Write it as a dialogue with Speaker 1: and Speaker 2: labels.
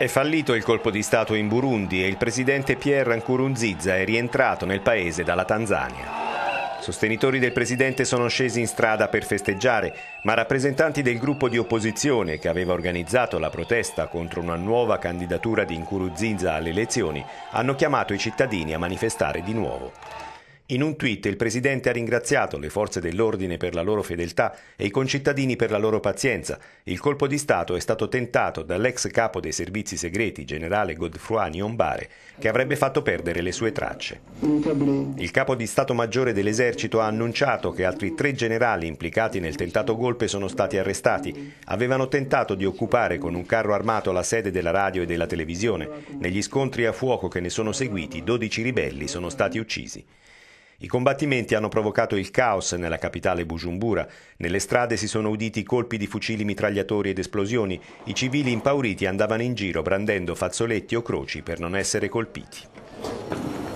Speaker 1: È fallito il colpo di Stato in Burundi e il presidente Pierre Nkurunziza è rientrato nel paese dalla Tanzania. Sostenitori del presidente sono scesi in strada per festeggiare, ma rappresentanti del gruppo di opposizione che aveva organizzato la protesta contro una nuova candidatura di Nkurunziza alle elezioni hanno chiamato i cittadini a manifestare di nuovo. In un tweet il Presidente ha ringraziato le forze dell'ordine per la loro fedeltà e i concittadini per la loro pazienza. Il colpo di Stato è stato tentato dall'ex capo dei servizi segreti, generale Godfroy Niombare, che avrebbe fatto perdere le sue tracce. Il capo di Stato Maggiore dell'Esercito ha annunciato che altri tre generali implicati nel tentato golpe sono stati arrestati. Avevano tentato di occupare con un carro armato la sede della radio e della televisione. Negli scontri a fuoco che ne sono seguiti, 12 ribelli sono stati uccisi. I combattimenti hanno provocato il caos nella capitale Bujumbura. Nelle strade si sono uditi colpi di fucili mitragliatori ed esplosioni. I civili impauriti andavano in giro brandendo fazzoletti o croci per non essere colpiti.